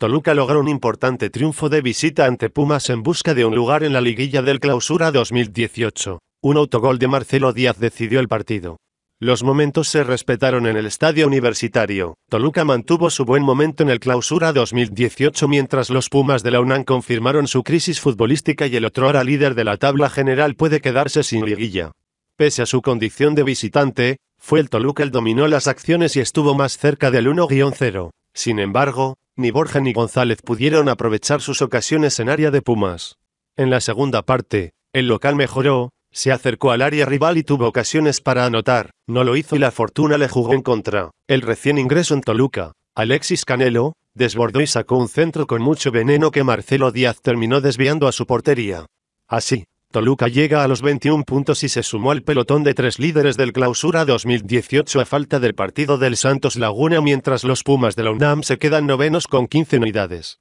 Toluca logró un importante triunfo de visita ante Pumas en busca de un lugar en la liguilla del Clausura 2018. Un autogol de Marcelo Díaz decidió el partido. Los momentos se respetaron en el estadio universitario. Toluca mantuvo su buen momento en el Clausura 2018 mientras los Pumas de la UNAM confirmaron su crisis futbolística y el otro otrora líder de la tabla general puede quedarse sin liguilla. Pese a su condición de visitante, fue el Toluca el dominó las acciones y estuvo más cerca del 1-0. Sin embargo, ni Borja ni González pudieron aprovechar sus ocasiones en área de Pumas. En la segunda parte, el local mejoró, se acercó al área rival y tuvo ocasiones para anotar, no lo hizo y la fortuna le jugó en contra. El recién ingreso en Toluca, Alexis Canelo, desbordó y sacó un centro con mucho veneno que Marcelo Díaz terminó desviando a su portería. Así, Toluca llega a los 21 puntos y se sumó al pelotón de tres líderes del clausura 2018 a falta del partido del Santos Laguna mientras los Pumas de la UNAM se quedan novenos con 15 unidades.